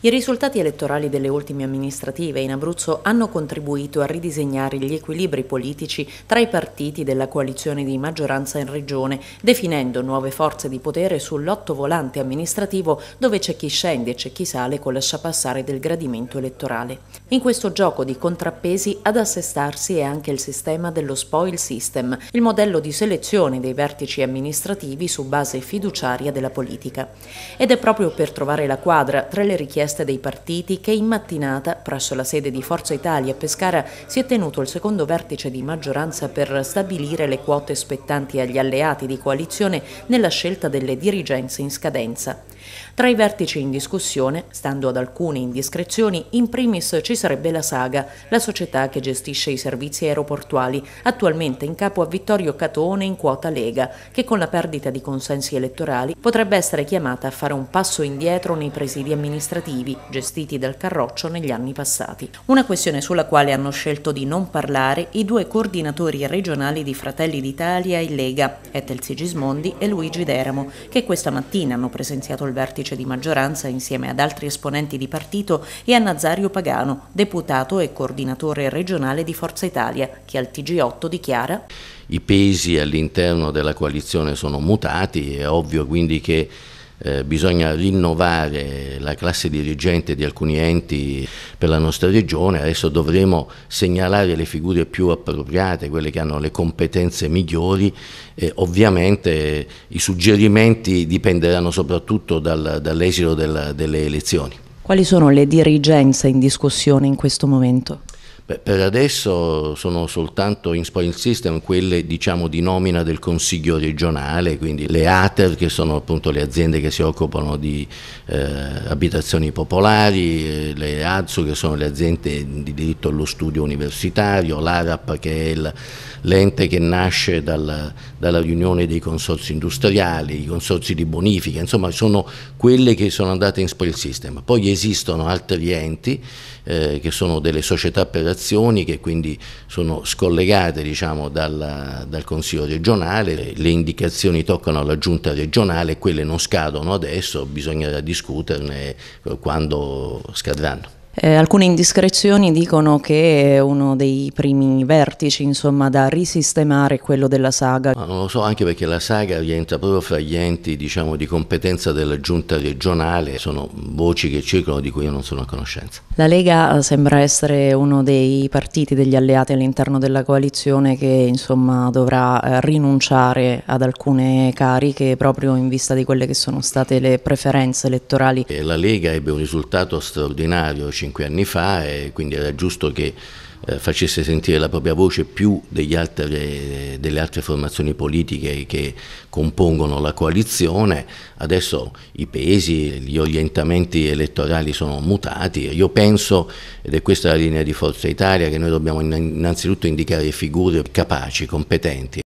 I risultati elettorali delle ultime amministrative in Abruzzo hanno contribuito a ridisegnare gli equilibri politici tra i partiti della coalizione di maggioranza in regione, definendo nuove forze di potere sul volante amministrativo dove c'è chi scende e c'è chi sale con lasciapassare del gradimento elettorale. In questo gioco di contrappesi ad assestarsi è anche il sistema dello spoil system, il modello di selezione dei vertici amministrativi su base fiduciaria della politica. Ed è proprio per trovare la quadra tra le richieste proteste dei partiti che in mattinata, presso la sede di Forza Italia a Pescara, si è tenuto il secondo vertice di maggioranza per stabilire le quote spettanti agli alleati di coalizione nella scelta delle dirigenze in scadenza. Tra i vertici in discussione, stando ad alcune indiscrezioni, in primis ci sarebbe la Saga, la società che gestisce i servizi aeroportuali, attualmente in capo a Vittorio Catone in quota Lega, che con la perdita di consensi elettorali potrebbe essere chiamata a fare un passo indietro nei presidi amministrativi, gestiti dal Carroccio negli anni passati. Una questione sulla quale hanno scelto di non parlare i due coordinatori regionali di Fratelli d'Italia e Lega, Etel Sigismondi e Luigi Deramo, che questa mattina hanno presenziato il vertice di maggioranza insieme ad altri esponenti di partito e a Nazario Pagano, deputato e coordinatore regionale di Forza Italia, che al TG8 dichiara i pesi all'interno della coalizione sono mutati, è ovvio quindi che eh, bisogna rinnovare la classe dirigente di alcuni enti per la nostra regione, adesso dovremo segnalare le figure più appropriate, quelle che hanno le competenze migliori, e ovviamente i suggerimenti dipenderanno soprattutto dal, dall'esito delle elezioni. Quali sono le dirigenze in discussione in questo momento? per adesso sono soltanto in spoil system quelle diciamo, di nomina del consiglio regionale, quindi le ATER che sono appunto le aziende che si occupano di eh, abitazioni popolari, eh, le ADSU che sono le aziende di diritto allo studio universitario, l'ARAP che è il, l'ente che nasce dal, dalla riunione dei consorzi industriali, i consorzi di bonifica, insomma sono quelle che sono andate in spoil system. Poi esistono altri enti eh, che sono delle società per aziende associazioni che quindi sono scollegate diciamo, dal, dal, Consiglio regionale, le indicazioni toccano alla Giunta regionale, quelle non scadono adesso, bisognerà discuterne quando scadranno. Eh, alcune indiscrezioni dicono che è uno dei primi vertici insomma, da risistemare quello della saga. Ma non lo so, anche perché la saga rientra proprio fra gli enti diciamo, di competenza della giunta regionale, sono voci che circolano di cui io non sono a conoscenza. La Lega eh, sembra essere uno dei partiti, degli alleati all'interno della coalizione che insomma, dovrà eh, rinunciare ad alcune cariche proprio in vista di quelle che sono state le preferenze elettorali. la Lega ebbe un risultato straordinario, cinque anni fa e quindi era giusto che eh, facesse sentire la propria voce più altre, delle altre formazioni politiche che compongono la coalizione. Adesso i pesi, gli orientamenti elettorali sono mutati. Io penso, ed è questa la linea di Forza Italia, che noi dobbiamo innanzitutto indicare figure capaci, competenti.